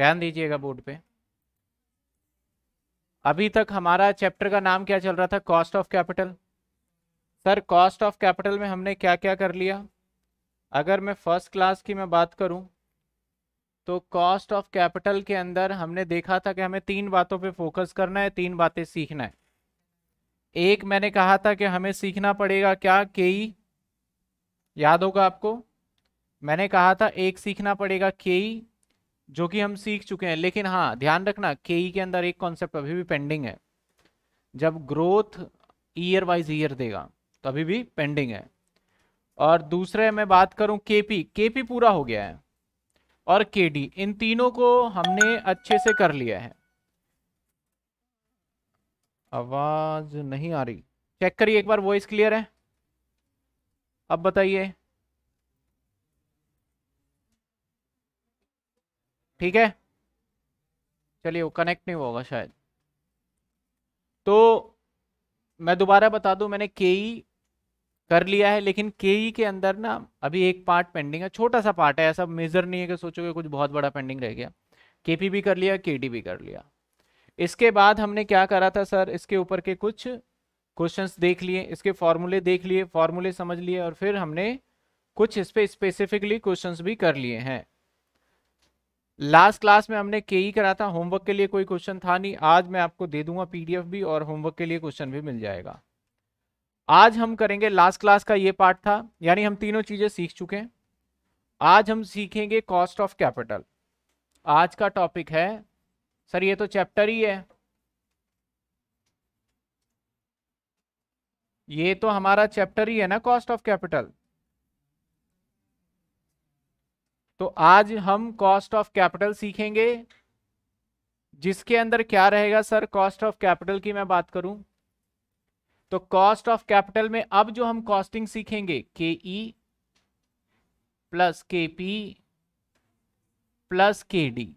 ध्यान दीजिएगा बोर्ड पे अभी तक हमारा चैप्टर का नाम क्या चल रहा था cost of capital sir cost of capital में हमने क्या क्या कर लिया अगर मैं फर्स्ट क्लास की मैं बात करूं तो कॉस्ट ऑफ कैपिटल के अंदर हमने देखा था कि हमें तीन बातों पे फोकस करना है तीन बातें सीखना है एक मैंने कहा था कि हमें सीखना पड़ेगा क्या के e। याद होगा आपको मैंने कहा था एक सीखना पड़ेगा के जो कि हम सीख चुके हैं लेकिन हाँ ध्यान रखना के ई e के अंदर एक कॉन्सेप्ट अभी भी पेंडिंग है जब ग्रोथ ईयर वाइज ईयर देगा तो अभी भी पेंडिंग है और दूसरे मैं बात करूं केपी केपी पूरा हो गया है और केडी इन तीनों को हमने अच्छे से कर लिया है आवाज नहीं आ रही चेक करिए एक बार वॉइस क्लियर है अब बताइए ठीक है चलिए वो कनेक्ट नहीं होगा शायद तो मैं दोबारा बता दूं मैंने के ई e कर लिया है लेकिन के ई e के अंदर ना अभी एक पार्ट पेंडिंग है छोटा सा पार्ट है ऐसा मेजर नहीं है कि सोचोगे कुछ बहुत बड़ा पेंडिंग रह गया के पी भी कर लिया के डी भी कर लिया इसके बाद हमने क्या करा था सर इसके ऊपर के कुछ क्वेश्चंस देख लिए इसके फॉर्मूले देख लिए फॉर्मूले समझ लिए और फिर हमने कुछ इस पर स्पेसिफिकली क्वेश्चन भी कर लिए हैं लास्ट क्लास में हमने के ही e करा था होमवर्क के लिए कोई क्वेश्चन था नहीं आज मैं आपको दे दूंगा पीडीएफ भी और होमवर्क के लिए क्वेश्चन भी मिल जाएगा आज हम करेंगे लास्ट क्लास का ये पार्ट था यानी हम तीनों चीजें सीख चुके हैं आज हम सीखेंगे कॉस्ट ऑफ कैपिटल आज का टॉपिक है सर ये तो चैप्टर ही है ये तो हमारा चैप्टर ही है ना कॉस्ट ऑफ कैपिटल तो आज हम कॉस्ट ऑफ कैपिटल सीखेंगे जिसके अंदर क्या रहेगा सर कॉस्ट ऑफ कैपिटल की मैं बात करूं तो कॉस्ट ऑफ कैपिटल में अब जो हम कॉस्टिंग सीखेंगे K E plus K P plus K D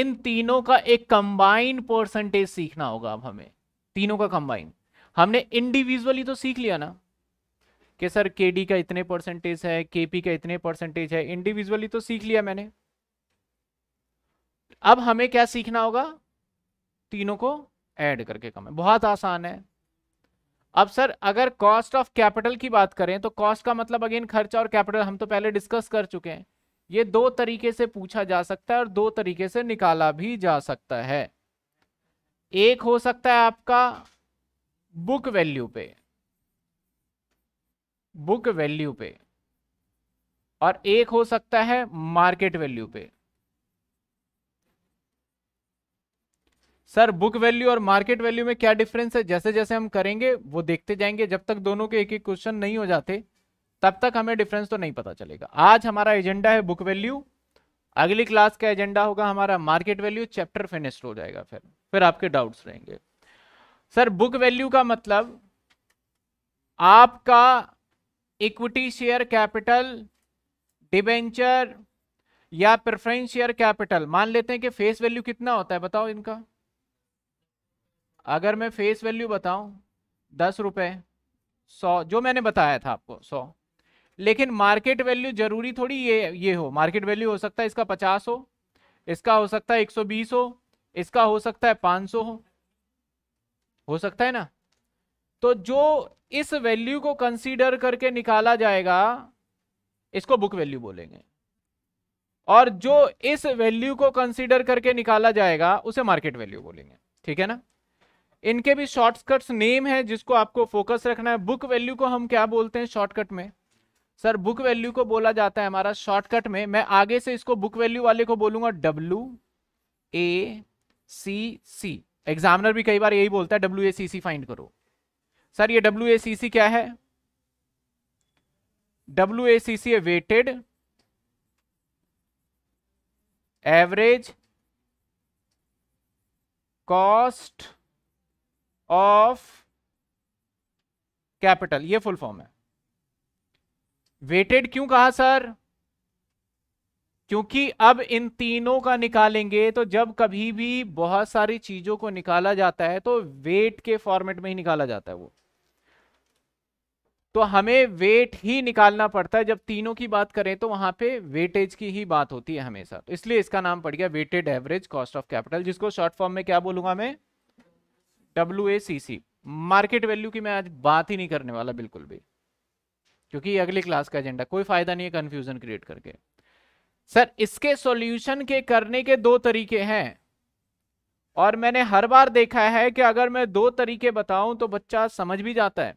इन तीनों का एक कंबाइंड परसेंटेज सीखना होगा अब हमें तीनों का कंबाइन हमने इंडिविजुअली तो सीख लिया ना कि सर के का इतने परसेंटेज है के का इतने परसेंटेज है इंडिविजुअली तो सीख लिया मैंने अब हमें क्या सीखना होगा तीनों को ऐड करके कम है बहुत आसान है अब सर अगर कॉस्ट ऑफ कैपिटल की बात करें तो कॉस्ट का मतलब अगेन खर्चा और कैपिटल हम तो पहले डिस्कस कर चुके हैं ये दो तरीके से पूछा जा सकता है और दो तरीके से निकाला भी जा सकता है एक हो सकता है आपका बुक वैल्यू पे बुक वैल्यू पे और एक हो सकता है मार्केट वैल्यू पे सर बुक वैल्यू और मार्केट वैल्यू में क्या डिफरेंस है जैसे जैसे हम करेंगे वो देखते जाएंगे जब तक दोनों के एक एक क्वेश्चन नहीं हो जाते तब तक हमें डिफरेंस तो नहीं पता चलेगा आज हमारा एजेंडा है बुक वैल्यू अगली क्लास का एजेंडा होगा हमारा मार्केट वैल्यू चैप्टर फिनिश्ड हो जाएगा फिर फिर आपके डाउट्स रहेंगे सर बुक वैल्यू का मतलब आपका इक्विटी शेयर कैपिटल डिबेंचर या प्रेफरेंस शेयर कैपिटल मान लेते हैं कि फेस वैल्यू कितना होता है बताओ इनका अगर मैं फेस वैल्यू बताऊं दस रुपये सौ जो मैंने बताया था आपको सौ लेकिन मार्केट वैल्यू जरूरी थोड़ी ये ये हो मार्केट वैल्यू हो सकता है इसका पचास हो इसका हो सकता है एक सौ बीस हो इसका हो सकता है पाँच सौ हो हो सकता है ना तो जो इस वैल्यू को कंसीडर करके निकाला जाएगा इसको बुक वैल्यू बोलेंगे और जो इस वैल्यू को कंसीडर करके निकाला जाएगा उसे मार्केट वैल्यू बोलेंगे ठीक है ना इनके भी शॉर्टकट्स नेम है जिसको आपको फोकस रखना है बुक वैल्यू को हम क्या बोलते हैं शॉर्टकट में सर बुक वैल्यू को बोला जाता है हमारा शॉर्टकट में मैं आगे से इसको बुक वैल्यू वाले को बोलूंगा W A C C examiner भी कई बार यही बोलता है W A C C find करो सर ये डब्ल्यू क्या है W A C C weighted average cost of capital ये फुल फॉर्म है वेटेड क्यों कहा सर क्योंकि अब इन तीनों का निकालेंगे तो जब कभी भी बहुत सारी चीजों को निकाला जाता है तो वेट के फॉर्मेट में ही निकाला जाता है वो तो हमें वेट ही निकालना पड़ता है जब तीनों की बात करें तो वहां पे वेटेज की ही बात होती है हमेशा तो इसलिए इसका नाम पड़ गया weighted average cost of capital जिसको शॉर्ट फॉर्म में क्या बोलूंगा मैं W A C C market value की मैं आज बात ही नहीं करने वाला बिल्कुल भी क्योंकि अगली क्लास का एजेंडा कोई फायदा नहीं है कंफ्यूजन क्रिएट करके सर इसके सोल्यूशन के करने के दो तरीके हैं और मैंने हर बार देखा है कि अगर मैं दो तरीके बताऊं तो बच्चा समझ भी जाता है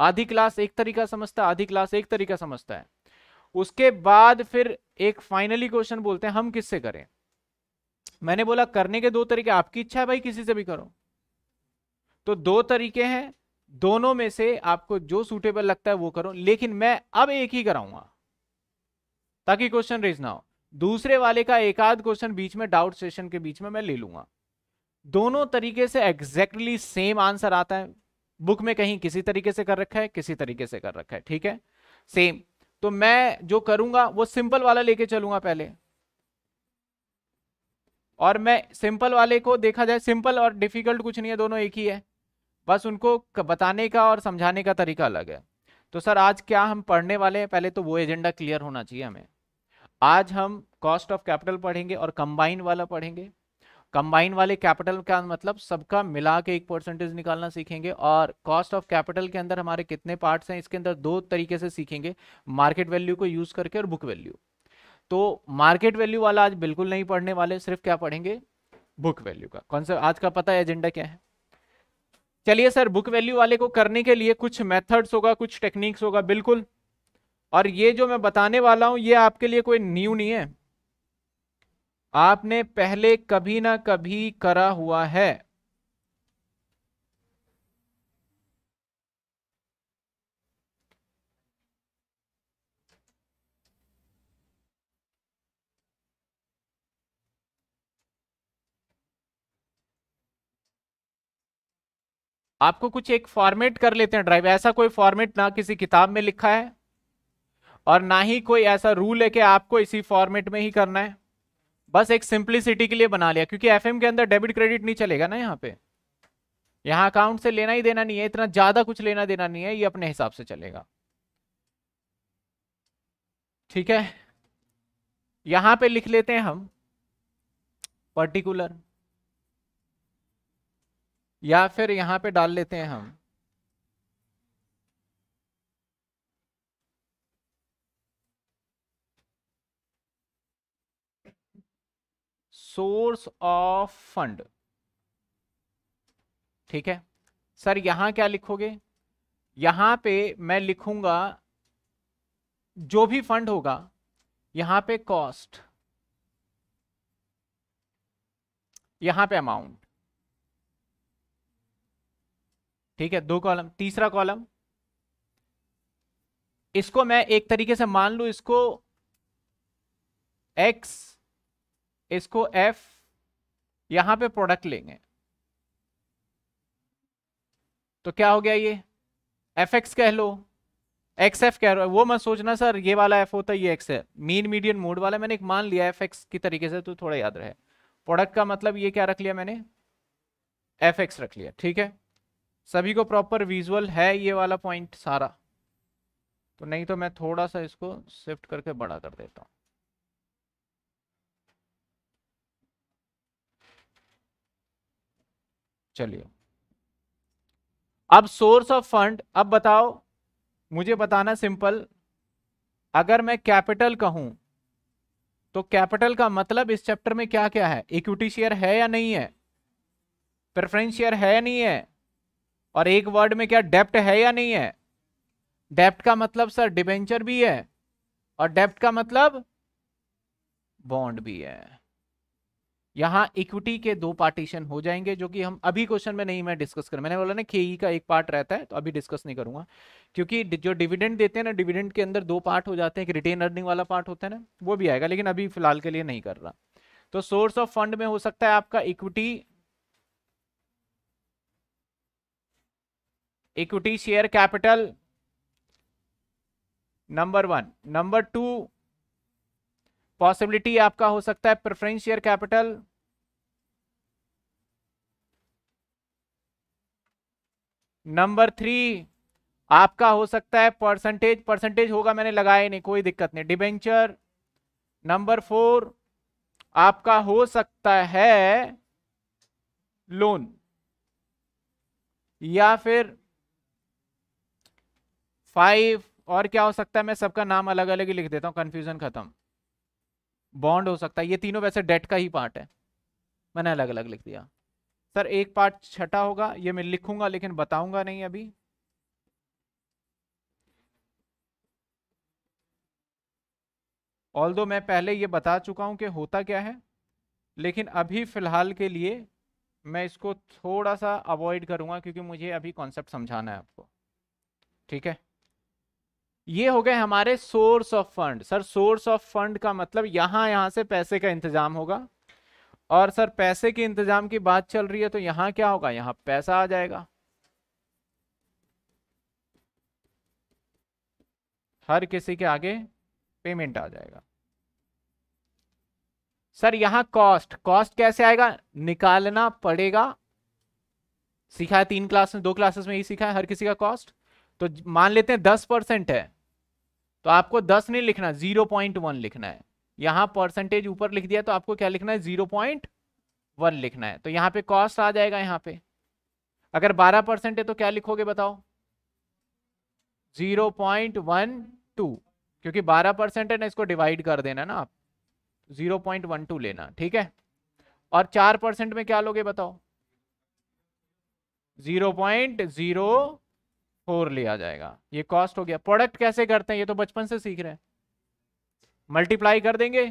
आधी क्लास एक तरीका समझता है आधी क्लास एक तरीका समझता है उसके बाद फिर एक फाइनली क्वेश्चन बोलते हैं हम किससे करें मैंने बोला करने के दो तरीके आपकी इच्छा है भाई किसी से भी करो तो दो तरीके हैं दोनों में से आपको जो सूटेबल लगता है वो करो लेकिन मैं अब एक ही कराऊंगा ताकि क्वेश्चन रेज ना हो दूसरे वाले का एक आध क्वेश्चन बीच में डाउट सेशन के बीच में मैं ले लूंगा दोनों तरीके से एग्जैक्टली सेम आंसर आता है बुक में कहीं किसी तरीके से कर रखा है किसी तरीके से कर रखा है ठीक है सेम तो मैं जो करूंगा वो सिंपल वाला लेके चलूंगा पहले और मैं सिंपल वाले को देखा जाए सिंपल और डिफिकल्ट कुछ नहीं है दोनों एक ही है बस उनको बताने का और समझाने का तरीका अलग है तो सर आज क्या हम पढ़ने वाले हैं पहले तो वो एजेंडा क्लियर होना चाहिए हमें आज हम कॉस्ट ऑफ कैपिटल पढ़ेंगे और कंबाइन वाला पढ़ेंगे कंबाइन वाले कैपिटल का मतलब सबका मिला के एक परसेंटेज निकालना सीखेंगे और कॉस्ट ऑफ कैपिटल के अंदर हमारे कितने पार्ट्स हैं इसके अंदर दो तरीके से सीखेंगे मार्केट वैल्यू को यूज करके और बुक वैल्यू तो मार्केट वैल्यू वाला आज बिल्कुल नहीं पढ़ने वाले सिर्फ क्या पढ़ेंगे बुक वैल्यू का कॉन्सेप्ट आज का पता है एजेंडा क्या है चलिए सर बुक वैल्यू वाले को करने के लिए कुछ मेथड्स होगा कुछ टेक्निक्स होगा बिल्कुल और ये जो मैं बताने वाला हूं ये आपके लिए कोई न्यू नहीं है आपने पहले कभी ना कभी करा हुआ है आपको कुछ एक फॉर्मेट कर लेते हैं ड्राइव ऐसा कोई फॉर्मेट ना किसी किताब में लिखा है और ना ही कोई ऐसा रूल है कि आपको इसी फॉर्मेट में ही करना है बस एक सिंप्लिसिटी के लिए बना लिया क्योंकि एफ के अंदर डेबिट क्रेडिट नहीं चलेगा ना यहाँ पे यहाँ अकाउंट से लेना ही देना नहीं है इतना ज्यादा कुछ लेना देना नहीं है ये अपने हिसाब से चलेगा ठीक है यहां पे लिख लेते हैं हम पर्टिकुलर या फिर यहां पे डाल लेते हैं हम सोर्स ऑफ फंड ठीक है सर यहां क्या लिखोगे यहां पे मैं लिखूंगा जो भी फंड होगा यहां पे कॉस्ट यहां पे अमाउंट ठीक है दो कॉलम तीसरा कॉलम इसको मैं एक तरीके से मान लू इसको एक्स इसको f यहां पे प्रोडक्ट लेंगे तो क्या हो गया ये एफ एक्स कह लो एक्स एफ कह रहा है वो मैं सोचना सर ये वाला एफ होता है ये एक्स है मीन मीडियन मोड वाला मैंने एक मान लिया एफ एक्स की तरीके से तो थोड़ा याद रहे प्रोडक्ट का मतलब ये क्या रख लिया मैंने एफ एक्स रख लिया ठीक है सभी को प्रॉपर विजुअल है ये वाला पॉइंट सारा तो नहीं तो मैं थोड़ा सा इसको शिफ्ट करके बड़ा कर देता हूँ चलिए अब सोर्स ऑफ फंड अब बताओ मुझे बताना सिंपल अगर मैं कैपिटल कहूं तो कैपिटल का मतलब इस चैप्टर में क्या क्या है इक्विटी शेयर है या नहीं है प्रेफरेंस शेयर है या नहीं है और एक वर्ड में क्या डेप्ट है या नहीं है डेप्ट का मतलब सर डिबेंचर भी है और डेप्ट का मतलब बॉन्ड भी है यहाँ इक्विटी के दो पार्टीशन हो जाएंगे जो कि हम अभी क्वेश्चन में नहीं मैं डिस्कस कर मैंने बोला ना के e का एक पार्ट रहता है तो अभी डिस्कस नहीं करूंगा क्योंकि जो डिविडेंड देते हैं ना डिविडेंड के अंदर दो पार्ट हो जाते हैं एक रिटेन अर्निंग वाला पार्ट होता है ना वो भी आएगा लेकिन अभी फिलहाल के लिए नहीं कर रहा तो सोर्स ऑफ फंड में हो सकता है आपका equity equity share capital number one number two possibility आपका हो सकता है preference share capital number three आपका हो सकता है परसेंटेज परसेंटेज होगा मैंने लगाया नहीं कोई दिक्कत नहीं डिबेंचर नंबर फोर आपका हो सकता है लोन या फिर फाइव और क्या हो सकता है मैं सबका नाम अलग अलग ही लिख देता हूं कंफ्यूजन खत्म बॉन्ड हो सकता है ये तीनों वैसे डेट का ही पार्ट है मैंने अलग अलग लिख दिया सर एक पार्ट छठा होगा ये मैं लिखूंगा लेकिन बताऊंगा नहीं अभी ऑल दो मैं पहले ये बता चुका हूँ कि होता क्या है लेकिन अभी फ़िलहाल के लिए मैं इसको थोड़ा सा अवॉइड करूंगा क्योंकि मुझे अभी कॉन्सेप्ट समझाना है आपको ठीक है ये हो गए हमारे source of fund sir source of fund का मतलब यहाँ यहाँ से पैसे का इंतजाम होगा और सर पैसे के इंतजाम की बात चल रही है तो यहाँ क्या होगा यहाँ पैसा आ जाएगा हर किसी के आगे पेमेंट आ जाएगा सर यहाँ कॉस्ट कॉस्ट कैसे आएगा निकालना पड़ेगा सीखा है तीन क्लास में दो क्लासेस में ही सीखा है हर किसी का कॉस्ट तो मान लेते हैं दस परसेंट है तो आपको दस नहीं लिखना जीरो पॉइंट वन लिखना है यहां परसेंटेज ऊपर लिख दिया तो आपको क्या लिखना है जीरो पॉइंट वन लिखना है तो यहां पे कॉस्ट आ जाएगा यहां पे अगर बारह परसेंट है तो क्या लिखोगे बताओ जीरो पॉइंट वन टू क्योंकि बारह परसेंट है ना इसको डिवाइड कर देना ना आप जीरो पॉइंट वन टू लेना ठीक है और चार परसेंट में क्या लोगे बताओ जीरो पॉइंट जीरो फोर लिया जाएगा ये कॉस्ट हो गया प्रोडक्ट कैसे करते हैं ये तो बचपन से सीख रहे हैं मल्टीप्लाई कर देंगे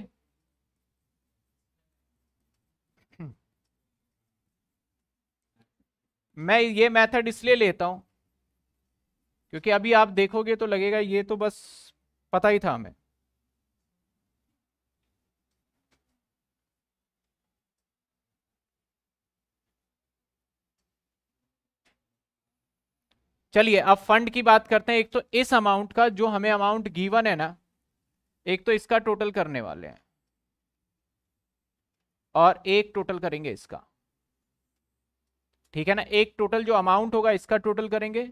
हम्म। मैं ये मेथड इसलिए लेता हूं क्योंकि अभी आप देखोगे तो लगेगा ये तो बस पता ही था हमें चलिए अब फंड की बात करते हैं एक तो इस अमाउंट का जो हमें अमाउंट गिवन है ना एक तो इसका टोटल करने वाले हैं और एक टोटल करेंगे इसका ठीक है ना एक टोटल जो अमाउंट होगा इसका टोटल करेंगे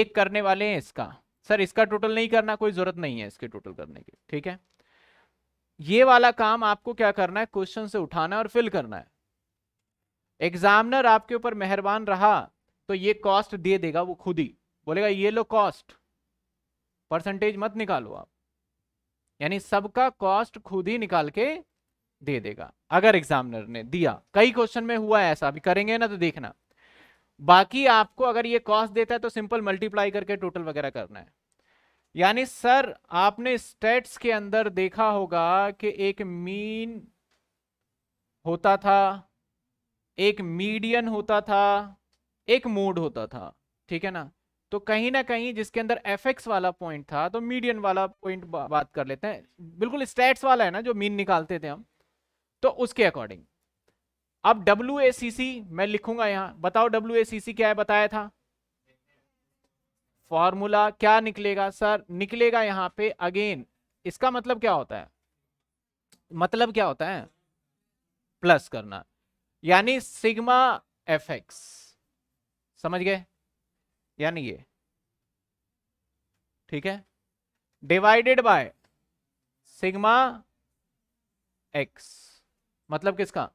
एक करने वाले हैं इसका सर इसका टोटल नहीं करना कोई जरूरत नहीं है इसके टोटल करने की ठीक है ये वाला काम आपको क्या करना है क्वेश्चन से उठाना है और फिल करना है एग्जामिनर आपके ऊपर मेहरबान रहा तो ये कॉस्ट दे देगा वो खुद ही बोलेगा ये लो कॉस्ट परसेंटेज मत निकालो आप यानी सबका कॉस्ट खुद ही निकाल के दे देगा अगर एग्जामिनर ने दिया कई क्वेश्चन में हुआ है ऐसा अभी करेंगे ना तो देखना बाकी आपको अगर ये कॉस्ट देता है तो सिंपल मल्टीप्लाई करके टोटल वगैरह करना है यानी सर आपने स्टेट्स के अंदर देखा होगा कि एक मीन होता था एक मीडियन होता था एक मोड होता था ठीक है ना तो कहीं ना कहीं जिसके अंदर एफ वाला पॉइंट था तो मीडियन वाला पॉइंट बा, बात कर लेते हैं बिल्कुल स्टेट्स वाला है ना जो मीन निकालते थे हम तो उसके अकॉर्डिंग अब डब्ल्यू मैं लिखूंगा यहां बताओ डब्ल्यू क्या है बताया था फॉर्मूला क्या निकलेगा सर निकलेगा यहाँ पे अगेन इसका मतलब क्या होता है मतलब क्या होता है प्लस करना यानी सिग्मा एफ एक्स समझ गए यानी ये ठीक है डिवाइडेड बाय सिग्मा एक्स मतलब किसका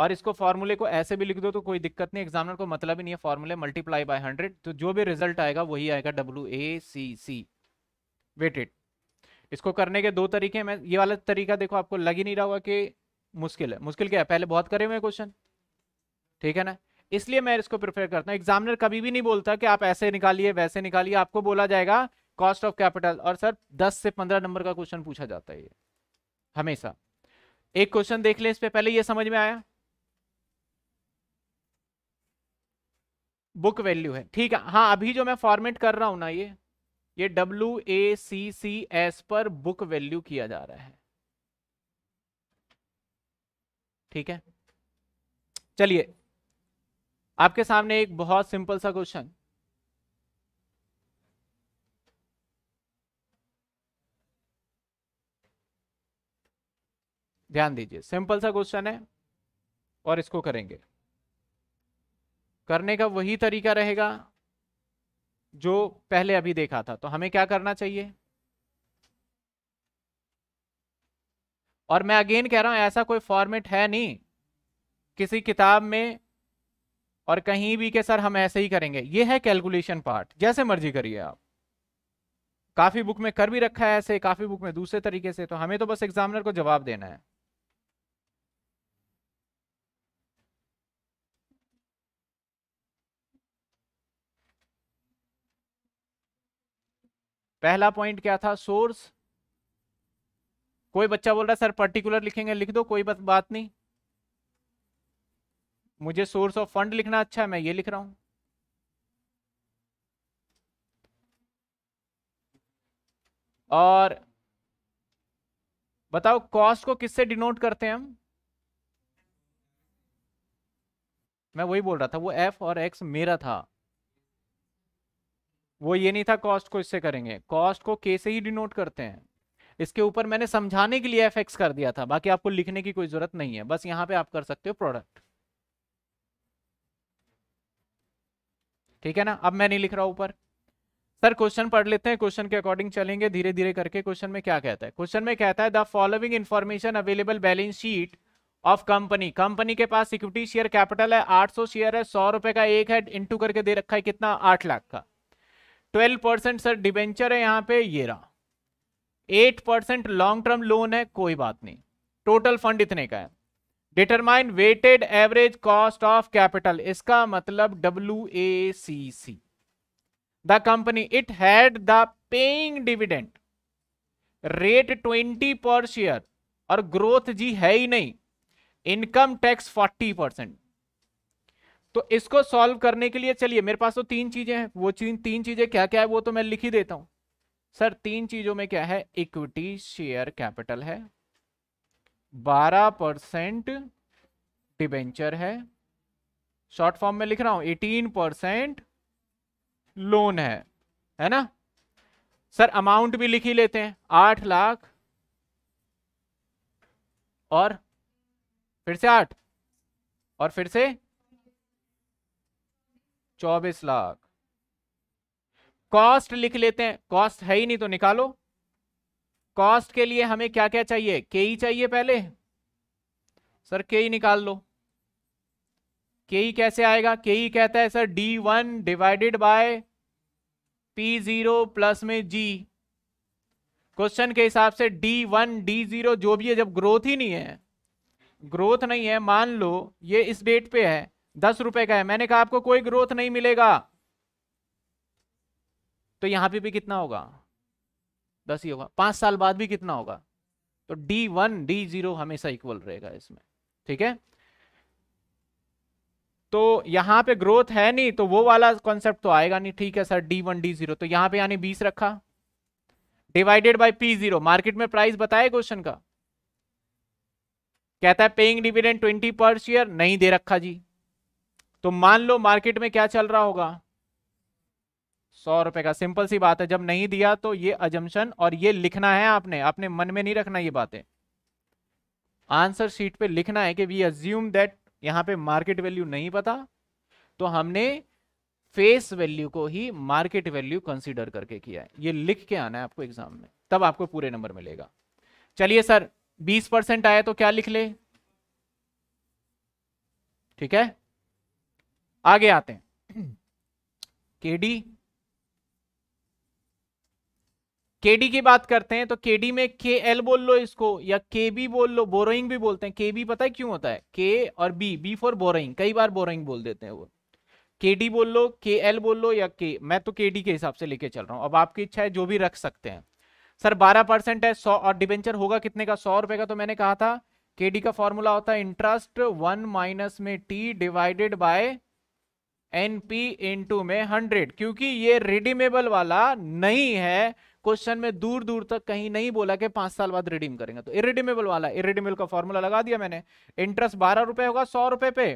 और इसको फॉर्मूले को ऐसे भी लिख दो तो कोई दिक्कत नहीं एग्जामिनर को मतलब ही नहीं है फॉर्मूले मल्टीप्लाई बाय हंड्रेड तो जो भी रिजल्ट आएगा वही आएगा W A C C weighted इसको करने के दो तरीके हैं मैं ये वाला तरीका देखो आपको लग ही नहीं रहा होगा कि मुश्किल है मुश्किल क्या है पहले बहुत करे हुए क्वेश्चन ठीक है ना इसलिए मैं इसको प्रिफेयर करता हूँ एग्जामिनर कभी भी नहीं बोलता कि आप ऐसे निकालिए वैसे निकालिए आपको बोला जाएगा कॉस्ट ऑफ कैपिटल और सर 10 से 15 नंबर का क्वेश्चन पूछा जाता है ये हमेशा एक क्वेश्चन देख ले इस पर पहले ये समझ में आया बुक वैल्यू है ठीक है हाँ अभी जो मैं फॉर्मेट कर रहा हूं ना ये ये W A C C S पर बुक वैल्यू किया जा रहा है ठीक है चलिए आपके सामने एक बहुत सिंपल सा क्वेश्चन ध्यान दीजिए सिंपल सा क्वेश्चन है और इसको करेंगे करने का वही तरीका रहेगा जो पहले अभी देखा था तो हमें क्या करना चाहिए और मैं अगेन कह रहा हूं ऐसा कोई फॉर्मेट है नहीं किसी किताब में और कहीं भी के सर हम ऐसे ही करेंगे ये है कैलकुलेशन पार्ट जैसे मर्जी करिए आप काफी बुक में कर भी रखा है ऐसे काफी बुक में दूसरे तरीके से तो हमें तो बस एग्जामिनर को जवाब देना है पहला पॉइंट क्या था सोर्स कोई बच्चा बोल रहा है सर पर्टिकुलर लिखेंगे लिख दो कोई बात नहीं मुझे सोर्स ऑफ फंड लिखना अच्छा है मैं ये लिख रहा हूं और बताओ कॉस्ट को किससे डिनोट करते हैं हम मैं वही बोल रहा था वो एफ और एक्स मेरा था वो ये नहीं था कॉस्ट को इससे करेंगे कॉस्ट को के से ही डिनोट करते हैं इसके ऊपर मैंने समझाने के लिए एफ एक्स कर दिया था बाकी आपको लिखने की कोई जरूरत नहीं है बस यहाँ पे आप कर सकते हो प्रोडक्ट ठीक है ना अब मैं नहीं लिख रहा ऊपर सर क्वेश्चन पढ़ लेते हैं क्वेश्चन के अकॉर्डिंग चलेंगे धीरे धीरे करके क्वेश्चन में क्या कहता है क्वेश्चन में कहता है the following information available balance sheet of company company के पास इक्विटी शेयर कैपिटल है 800 शेयर है सौ रुपए का एक है इनटू करके दे रखा है कितना आठ लाख का 12 परसेंट सर डिबेंचर है यहाँ पे ये रहा eight percent long term loan है कोई बात नहीं टोटल फंड इतने का है determine weighted average cost of capital इसका मतलब W A C C the company it had the paying dividend rate twenty per share और ग्रोथ जी है ही नहीं इनकम टैक्स फोर्टी परसेंट तो इसको सॉल्व करने के लिए चलिए मेरे पास तो तीन चीजें हैं वो चीज तीन चीजें क्या क्या है वो तो मैं लिख ही देता हूं सर तीन चीजों में क्या है इक्विटी शेयर कैपिटल है बारह परसेंट डिबेंचर है शॉर्ट फॉर्म में लिख रहा हूं एटीन परसेंट लोन है है ना सर अमाउंट भी लिख ही लेते हैं आठ लाख और फिर से आठ और फिर से चौबीस लाख कॉस्ट लिख लेते हैं कॉस्ट है ही नहीं तो निकालो कॉस्ट के लिए हमें क्या क्या चाहिए के ही चाहिए पहले सर के ही निकाल लो के ही कैसे आएगा के ही कहता है sir D one divided by P zero plus में जी क्वेश्चन के हिसाब से डी वन डी जीरो जो भी है जब ग्रोथ ही नहीं है ग्रोथ नहीं है मान लो ये इस डेट पे है दस रुपए का है मैंने कहा आपको कोई ग्रोथ नहीं मिलेगा तो यहां पे भी कितना होगा दस ही होगा पांच साल बाद भी कितना होगा तो डी वन डी जीरो हमेशा इक्वल रहेगा इसमें ठीक है तो यहां पे ग्रोथ है नहीं तो वो वाला कॉन्सेप्ट तो आएगा नहीं ठीक है sir D one D zero तो यहां पे यानी बीस रखा divided by P zero market में प्राइस बताए क्वेश्चन का कहता है paying dividend twenty per share नहीं दे रखा जी तो मान लो मार्केट में क्या चल रहा होगा सौ रुपए का सिंपल सी बात है जब नहीं दिया तो ये अजम्पन और ये लिखना है आपने अपने मन में नहीं रखना ये बातें आंसर शीट पे लिखना है कि वी अज्यूम दैट यहाँ पे मार्केट वैल्यू नहीं पता तो हमने फेस वैल्यू को ही मार्केट वैल्यू कंसीडर करके किया है ये लिख के आना है आपको एग्जाम में तब आपको पूरे नंबर मिलेगा चलिए सर बीस परसेंट आया तो क्या लिख ले ठीक है आगे आते हैं केडी केडी की बात करते हैं तो केडी में के एल बोल लो इसको या के बी बोल लो बोरोइंग भी बोलते हैं के बी पता है क्यों होता है के और बी बी फॉर बोरोइंग कई बार बोरोइंग बोल देते हैं वो के डी बोल लो के एल बोल लो या के मैं तो के डी के हिसाब से लेके चल रहा हूँ अब आपकी इच्छा है जो भी रख सकते हैं सर बारह परसेंट है सौ और डिबेंचर होगा कितने का सौ रुपए का तो मैंने कहा था के डी का फॉर्मूला होता है इंटरेस्ट वन माइनस में T divided by N P into में हंड्रेड क्योंकि ये रिडीमेबल वाला नहीं है क्वेश्चन में दूर दूर तक कहीं नहीं बोला कि पांच साल बाद रिडीम करेंगे तो इरिडीमेबल वाला इरिडीमेबल का फॉर्मूला लगा दिया मैंने इंटरेस्ट बारह रुपए होगा सौ रुपए पे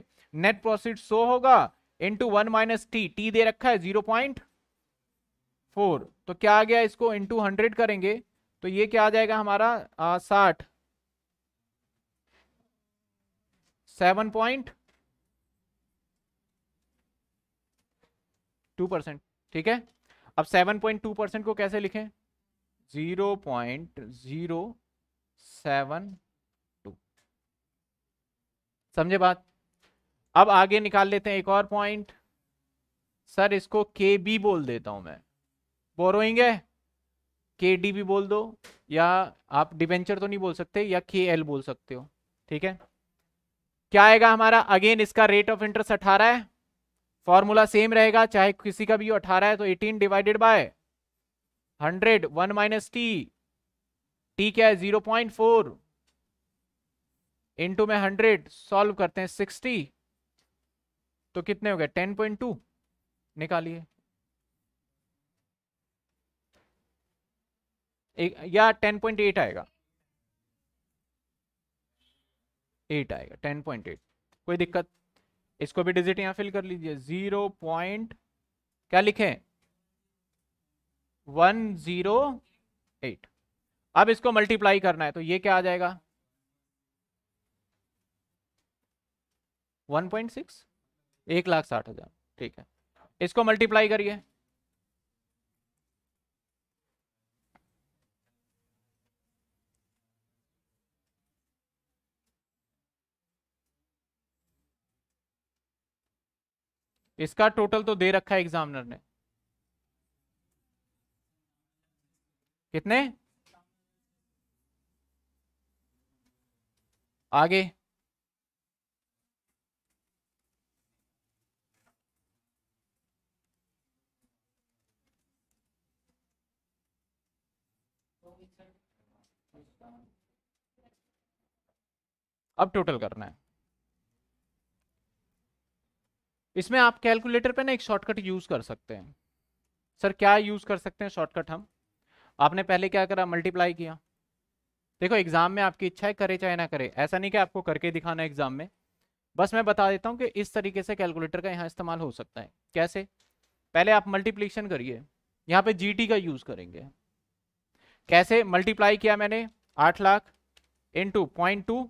नेट प्रॉफिट सो होगा into one minus T T दे रखा है जीरो पॉइंट फोर तो क्या आ गया इसको इंटू हंड्रेड करेंगे तो ये क्या आ जाएगा हमारा साठ सेवन पॉइंट टू परसेंट ठीक है अब सेवन पॉइंट टू परसेंट को कैसे लिखें zero point zero seven two समझे बात अब आगे निकाल लेते हैं एक और पॉइंट सर इसको के बी बोल देता हूं मैं बोरोइंग है के डी भी बोल दो या आप डिवेंचर तो नहीं बोल सकते या के एल बोल सकते हो ठीक है क्या आएगा हमारा अगेन इसका रेट ऑफ इंटरेस्ट अठारह है फॉर्मूला सेम रहेगा चाहे किसी का भी अठारह है तो eighteen divided by hundred one minus T T क्या है जीरो पॉइंट फोर इंटू में हंड्रेड सॉल्व करते हैं सिक्सटी तो कितने हो गए टेन पॉइंट टू निकालिए या टेन पॉइंट एट आएगा एट आएगा टेन पॉइंट एट कोई दिक्कत इसको भी डिजिट यहां फिल कर लीजिए जीरो पॉइंट क्या लिखें वन जीरो एट अब इसको मल्टीप्लाई करना है तो ये क्या आ जाएगा वन पॉइंट सिक्स एक लाख साठ हजार ठीक है इसको मल्टीप्लाई करिए इसका टोटल तो दे रखा है एग्जामिनर ने कितने आगे अब टोटल करना है इसमें आप कैलकुलेटर पे ना एक शॉर्टकट यूज कर सकते हैं सर क्या यूज कर सकते हैं शॉर्टकट हम आपने पहले क्या करा मल्टीप्लाई किया देखो एग्जाम में आपकी इच्छा है करे चाहे ना करे ऐसा नहीं कि आपको करके दिखाना एग्जाम में बस मैं बता देता हूँ कि इस तरीके से कैलकुलेटर का यहाँ इस्तेमाल हो सकता है कैसे पहले आप मल्टीप्लीशन करिए यहाँ पे जी का यूज करेंगे कैसे मल्टीप्लाई किया मैंने आठ lakh into point two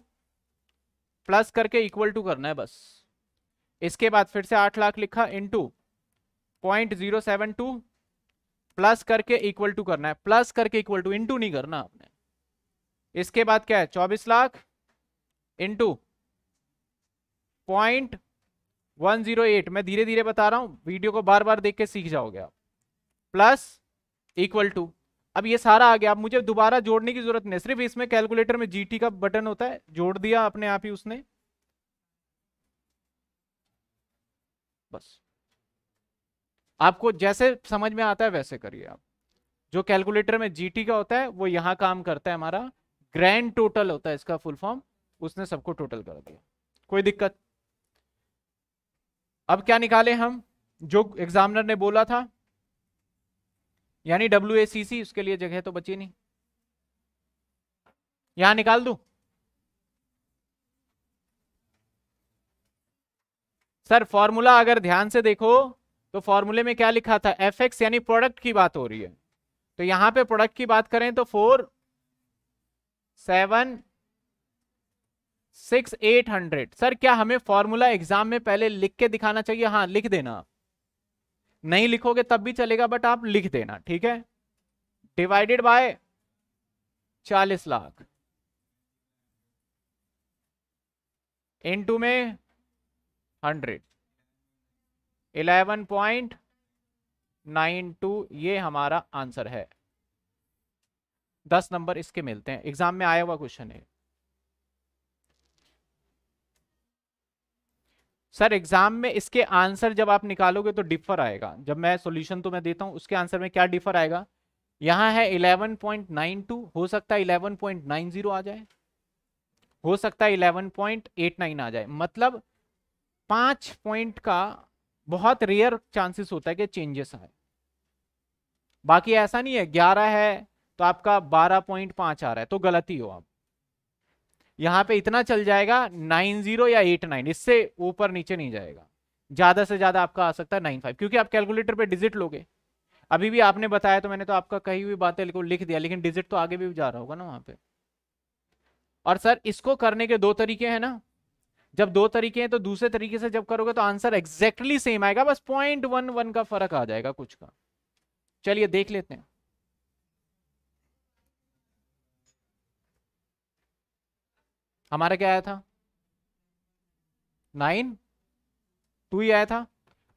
plus करके इक्वल टू करना है बस इसके बाद फिर से आठ लाख लिखा into point zero seven two plus करके इक्वल टू करना है प्लस करके इक्वल टू इंटू नहीं करना आपने इसके बाद क्या है चौबीस lakh into point one zero eight मैं धीरे धीरे बता रहा हूं वीडियो को बार बार देख के सीख जाओगे आप प्लस इक्वल टू अब ये सारा आ गया अब मुझे दोबारा जोड़ने की जरूरत नहीं सिर्फ इसमें कैलकुलेटर में जीटी का बटन होता है जोड़ दिया अपने आप ही उसने बस आपको जैसे समझ में आता है वैसे करिए आप जो कैलकुलेटर में जी का होता है वो यहाँ काम करता है हमारा ग्रैंड टोटल होता है इसका फुल फॉर्म उसने सबको टोटल कर दिया कोई दिक्कत अब क्या निकाले हम जो एग्जामिनर ने बोला था यानी डब्ल्यू उसके लिए जगह तो बची नहीं यहां निकाल दू सर फॉर्मूला अगर ध्यान से देखो तो फॉर्मूले में क्या लिखा था एफ एक्स यानी प्रोडक्ट की बात हो रही है तो यहां पे प्रोडक्ट की बात करें तो four seven six eight hundred sir क्या हमें फॉर्मूला एग्जाम में पहले लिख के दिखाना चाहिए हाँ लिख देना आप नहीं लिखोगे तब भी चलेगा बट आप लिख देना ठीक है डिवाइडेड बाय चालीस लाख इन टू में hundred eleven point nine two ये हमारा आंसर है दस नंबर इसके मिलते हैं एग्जाम में आया हुआ क्वेश्चन है सर एग्जाम में इसके आंसर जब आप निकालोगे तो डिफर आएगा जब मैं सॉल्यूशन तो मैं देता हूं उसके आंसर में क्या डिफर आएगा यहां है 11.92 हो सकता है 11.90 आ जाए हो सकता है 11.89 आ जाए मतलब पांच पॉइंट का बहुत रेयर चांसेस होता है कि चेंजेस आए बाकी ऐसा नहीं है ग्यारह है तो आपका बारह पॉइंट पांच आ रहा है तो गलती हो आप यहाँ पे इतना चल जाएगा नाइन जीरो या एट नाइन इससे ऊपर नीचे नहीं जाएगा ज्यादा से ज्यादा आपका आ सकता है नाइन फाइव क्योंकि आप कैलकुलेटर पे डिजिट लोगे अभी भी आपने बताया तो मैंने तो आपका कही हुई बातें लिख दिया लेकिन डिजिट तो आगे भी जा रहा होगा ना वहां पे और सर इसको करने के दो तरीके हैं ना जब दो तरीके हैं तो दूसरे तरीके से जब करोगे तो आंसर एग्जैक्टली सेम आएगा बस पॉइंट वन वन का फर्क आ जाएगा कुछ का चलिए देख लेते हैं हमारा क्या आया था नाइन टू ही आया था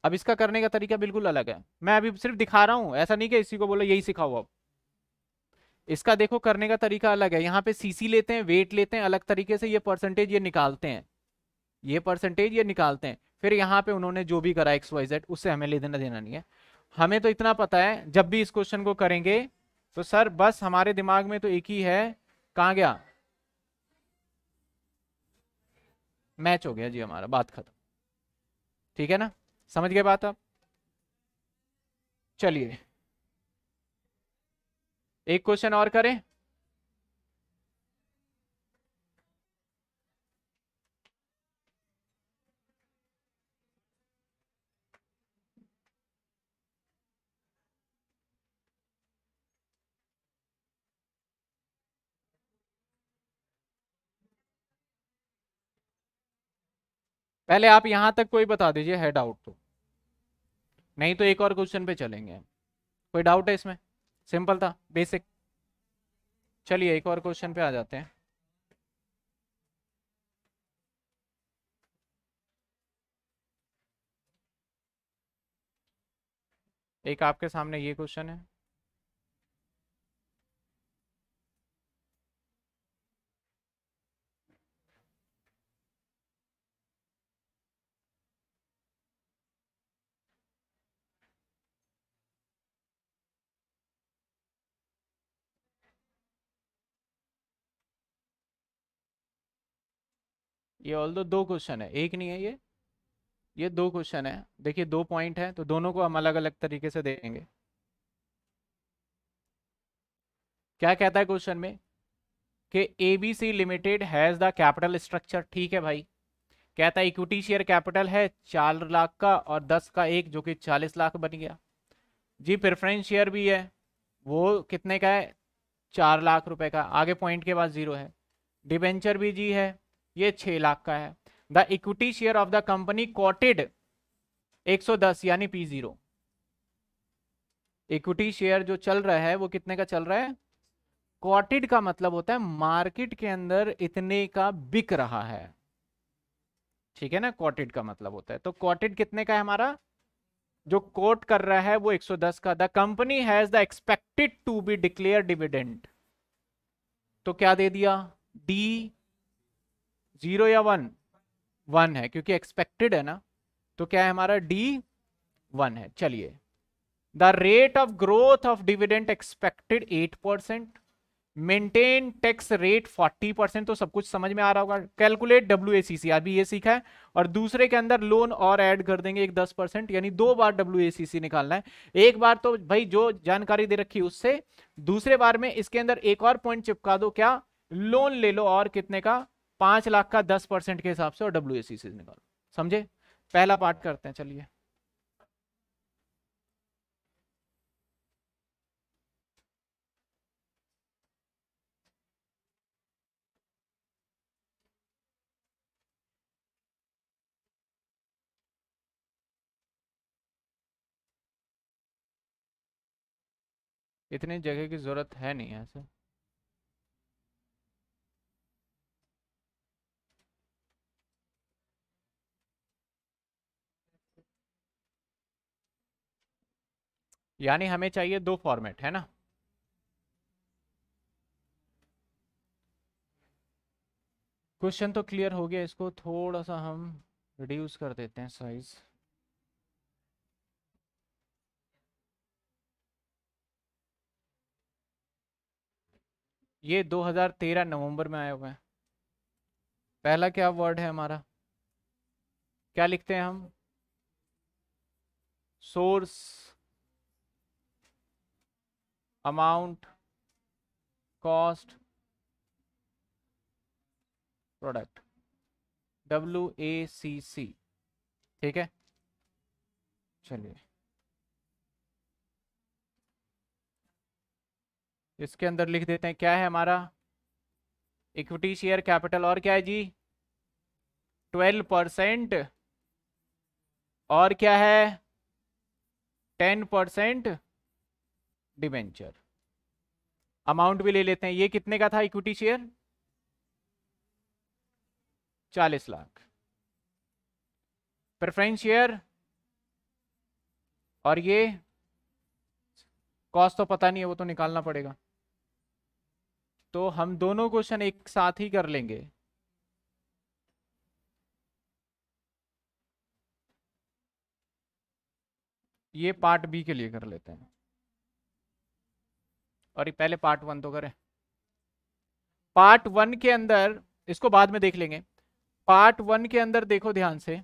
अब इसका करने का तरीका बिल्कुल अलग है मैं अभी सिर्फ दिखा रहा हूं ऐसा नहीं कि इसी को बोलो यही सिखाओ अब इसका देखो करने का तरीका अलग है यहाँ पे सीसी लेते हैं वेट लेते हैं अलग तरीके से ये परसेंटेज ये निकालते हैं ये परसेंटेज ये निकालते हैं फिर यहाँ पे उन्होंने जो भी करा एक्स वाई जेड उससे हमें लेना देना नहीं है हमें तो इतना पता है जब भी इस क्वेश्चन को करेंगे तो सर बस हमारे दिमाग में तो एक ही है कहाँ गया मैच हो गया जी हमारा बात खत्म ठीक है ना समझ गए बात आप चलिए एक क्वेश्चन और करें पहले आप यहां तक कोई बता दीजिए है डाउट तो नहीं तो एक और क्वेश्चन पे चलेंगे कोई डाउट है इसमें सिंपल था बेसिक चलिए एक और क्वेश्चन पे आ जाते हैं एक आपके सामने ये क्वेश्चन है ये ऑल दो क्वेश्चन है एक नहीं है ये ये दो क्वेश्चन है देखिए दो पॉइंट है तो दोनों को हम अलग अलग तरीके से देखेंगे क्या कहता है क्वेश्चन में कि ABC limited has the capital structure ठीक है भाई कहता है इक्विटी शेयर कैपिटल है चार लाख का और दस का एक जो कि चालीस लाख बन गया जी प्रेफरेंस शेयर भी है वो कितने का है चार लाख रुपए का आगे पॉइंट के बाद जीरो है डिबेंचर भी जी है ये छह लाख का है the equity share of the company quoted 110 यानी पी जीरो इक्विटी शेयर जो चल रहा है वो कितने का चल रहा है कॉटेड का मतलब होता है मार्केट के अंदर इतने का बिक रहा है ठीक है ना कॉटेड का मतलब होता है तो कॉटेड कितने का है हमारा जो कोट कर रहा है वो 110 का the company has the expected to be declare dividend तो क्या दे दिया डी जीरो या वन वन है क्योंकि एक्सपेक्टेड है ना तो क्या है हमारा डी वन है चलिए the rate of growth of dividend expected eight percent maintain tax rate forty percent तो सब कुछ समझ में आ रहा होगा कैलकुलेट डब्ल्यू ए सी अभी ये सीखा है और दूसरे के अंदर लोन और ऐड कर देंगे एक दस परसेंट यानी दो बार डब्ल्यू ए सी निकालना है एक बार तो भाई जो जानकारी दे रखी उससे दूसरे बार में इसके अंदर एक और पॉइंट चिपका दो क्या लोन ले लो और कितने का पांच लाख का दस परसेंट के हिसाब से और डब्ल्यू एस से निकालो समझे पहला पार्ट करते हैं चलिए इतनी जगह की ज़रूरत है नहीं ऐसे यानी हमें चाहिए दो फॉर्मेट है ना क्वेश्चन तो क्लियर हो गया इसको थोड़ा सा हम रिड्यूस कर देते हैं साइज़ ये 2013 नवंबर में आया हुआ है पहला क्या वर्ड है हमारा क्या लिखते हैं हम source amount cost product W A C C ठीक है चलिए इसके अंदर लिख देते हैं क्या है हमारा इक्विटी शेयर कैपिटल और क्या है जी ट्वेल्व परसेंट और क्या है टेन परसेंट डिवेंचर अमाउंट भी ले लेते हैं ये कितने का था इक्विटी शेयर चालीस लाख प्रेफरेंस शेयर और ये कॉस्ट तो पता नहीं है वो तो निकालना पड़ेगा तो हम दोनों क्वेश्चन एक साथ ही कर लेंगे ये पार्ट बी के लिए कर लेते हैं और ये पहले पार्ट वन तो करें पार्ट वन के अंदर इसको बाद में देख लेंगे पार्ट वन के अंदर देखो ध्यान से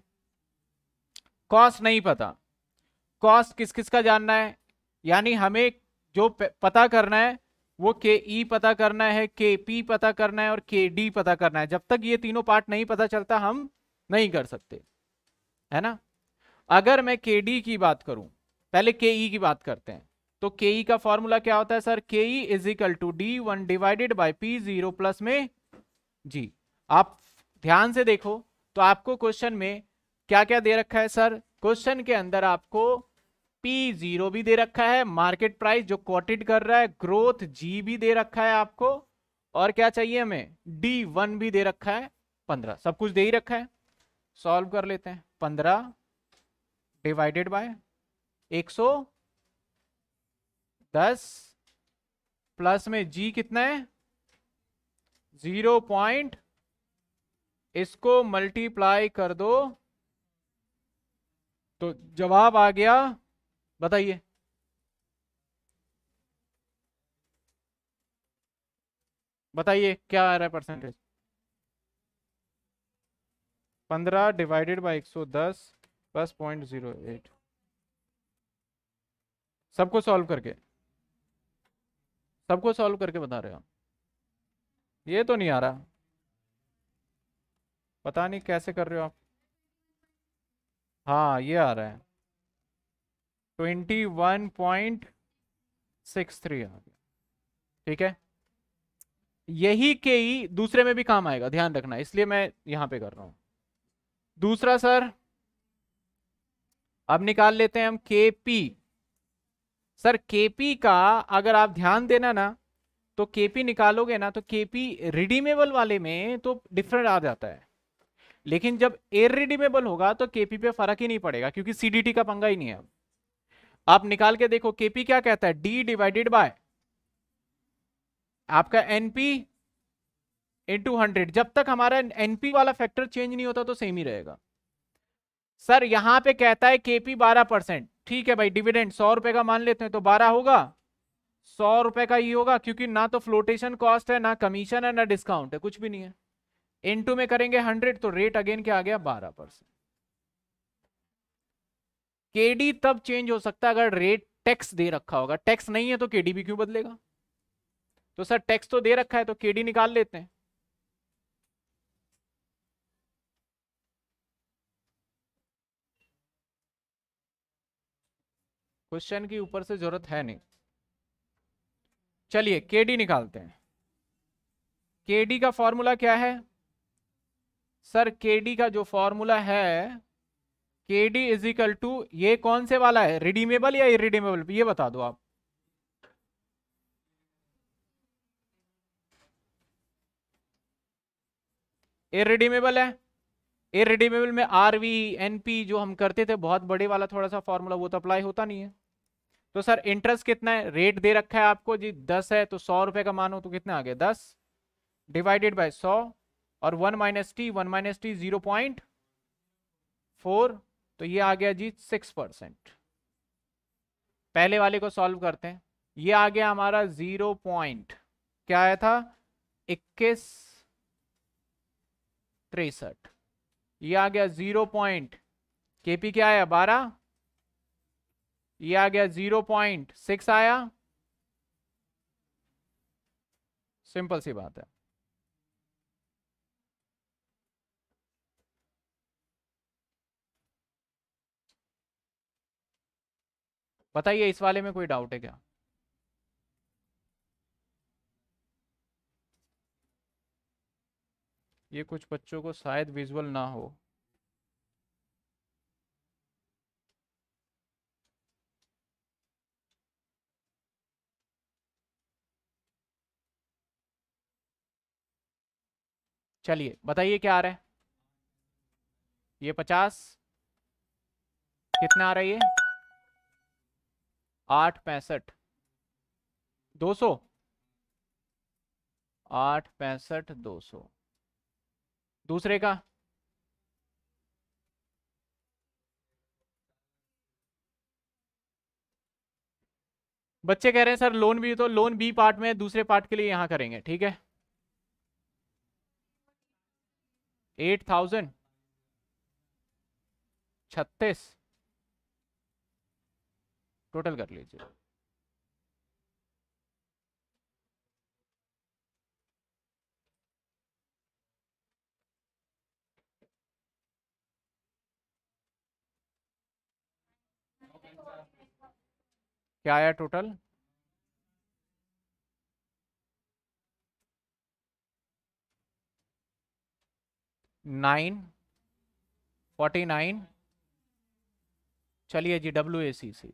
कॉस्ट नहीं पता कॉस्ट किस किस का जानना है यानी हमें जो पता करना है वो के ई e पता करना है के पी पता करना है और के डी पता करना है जब तक ये तीनों पार्ट नहीं पता चलता हम नहीं कर सकते है ना अगर मैं के डी की बात करूं पहले के ई e की बात करते हैं तो के ई का फॉर्मूला क्या होता है sir K E is equal to D one divided by P zero plus में जी आप ध्यान से देखो तो आपको क्वेश्चन में क्या क्या दे रखा है सर क्वेश्चन के अंदर आपको पी जीरो भी दे रखा है मार्केट प्राइस जो क्वाटेड कर रहा है ग्रोथ जी भी दे रखा है आपको और क्या चाहिए हमें डी वन भी दे रखा है पंद्रह सब कुछ दे ही रखा है सॉल्व कर लेते हैं पंद्रह डिवाइडेड बाय एक सौ दस प्लस में जी कितना है जीरो पॉइंट इसको मल्टीप्लाई कर दो तो जवाब आ गया बताइए बताइए क्या आ रहा है परसेंटेज पंद्रह डिवाइडेड बाई एक सौ दस प्लस पॉइंट जीरो एट सबको सॉल्व करके सबको सॉल्व करके बता रहे हो ये तो नहीं आ रहा पता नहीं कैसे कर रहे हो आप हाँ ये आ रहा है twenty one point six three आ गया ठीक है यही के ही दूसरे में भी काम आएगा ध्यान रखना इसलिए मैं यहां पे कर रहा हूं दूसरा सर अब निकाल लेते हैं हम के पी सर केपी का अगर आप ध्यान देना ना तो केपी निकालोगे ना तो केपी रिडीमेबल वाले में तो डिफरेंट आ जाता है लेकिन जब एयर रिडीमेबल होगा तो केपी पे फर्क ही नहीं पड़ेगा क्योंकि सीडीटी का पंगा ही नहीं है आप निकाल के देखो केपी क्या कहता है डी डिवाइडेड बाय आपका एनपी इंटू हंड्रेड जब तक हमारा एनपी वाला फैक्टर चेंज नहीं होता तो सेम ही रहेगा सर यहां पे कहता है केपी बारह परसेंट ठीक है भाई डिविडेंड सौ रुपए का मान लेते हैं तो बारह होगा सौ रुपए का ही होगा क्योंकि ना तो फ्लोटेशन कॉस्ट है ना कमीशन है ना डिस्काउंट है कुछ भी नहीं है इन टू में करेंगे हंड्रेड तो रेट अगेन क्या आ गया बारह परसेंट केडी तब चेंज हो सकता है अगर रेट टैक्स दे रखा होगा टैक्स नहीं है तो केडी भी क्यों बदलेगा तो सर टैक्स तो दे रखा है तो केडी निकाल लेते हैं क्वेश्चन की ऊपर से जरूरत है नहीं चलिए केडी निकालते हैं केडी का फॉर्मूला क्या है सर केडी का जो फॉर्मूला है केडी इज इक्वल टू ये कौन से वाला है रिडीमेबल या इरिडीमेबल ये बता दो आप इरिडीमेबल है इरिडीमेबल में आरवी एनपी एन पी जो हम करते थे बहुत बड़े वाला थोड़ा सा फॉर्मूला वो तो अप्लाई होता नहीं है तो सर इंटरेस्ट कितना है रेट दे रखा है आपको जी दस है तो सौ रुपए का मानो तो कितना आ गया दस डिवाइडेड बाय सौ और one minus T one minus T zero point four तो ये आ गया जी सिक्स परसेंट पहले वाले को सॉल्व करते हैं ये आ गया हमारा जीरो पॉइंट क्या आया था इक्कीस तिरसठ ये आ गया जीरो पॉइंट केपी क्या आया बारह ये आ गया जीरो पॉइंट सिक्स आया सिंपल सी बात है बताइए इस वाले में कोई डाउट है क्या ये कुछ बच्चों को शायद विजुअल ना हो चलिए बताइए क्या आ रहा है ये पचास कितना आ रहा है ये आठ पैंसठ दो सौ आठ पैंसठ दो सौ दूसरे का बच्चे कह रहे हैं सर लोन भी तो लोन बी पार्ट में दूसरे पार्ट के लिए यहां करेंगे ठीक है एट थाउजेंड छत्तीस टोटल कर लीजिए क्या आया टोटल नाइन फोर्टी नाइन चलिए जी डब्ल्यू ए सी सी